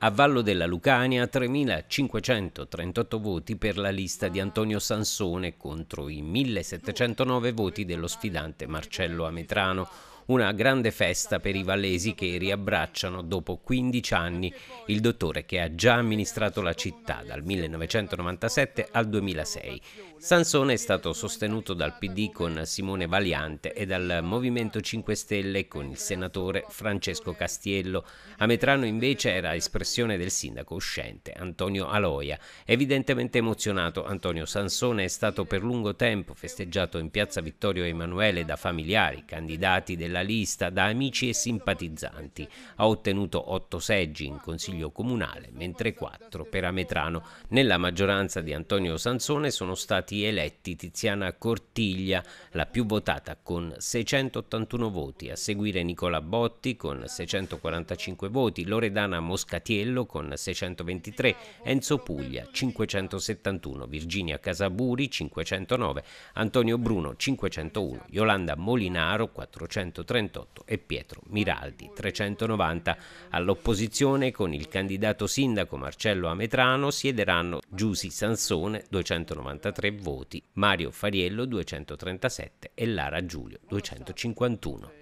A Vallo della Lucania 3.538 voti per la lista di Antonio Sansone contro i 1.709 voti dello sfidante Marcello Ametrano, una grande festa per i valesi che riabbracciano dopo 15 anni il dottore che ha già amministrato la città dal 1997 al 2006. Sansone è stato sostenuto dal PD con Simone Valiante e dal Movimento 5 Stelle con il senatore Francesco Castiello. A Metrano invece era espressione del sindaco uscente Antonio Aloia. Evidentemente emozionato, Antonio Sansone è stato per lungo tempo festeggiato in piazza Vittorio Emanuele da familiari, candidati della nella lista da amici e simpatizzanti. Ha ottenuto 8 seggi in consiglio comunale, mentre 4 per Ametrano. Nella maggioranza di Antonio Sansone sono stati eletti Tiziana Cortiglia, la più votata con 681 voti, a seguire Nicola Botti con 645 voti, Loredana Moscatiello con 623, Enzo Puglia 571, Virginia Casaburi 509, Antonio Bruno 501, Yolanda Molinaro 430, 338 e Pietro Miraldi 390. All'opposizione con il candidato sindaco Marcello Ametrano siederanno Giusi Sansone 293 voti, Mario Fariello 237 e Lara Giulio 251.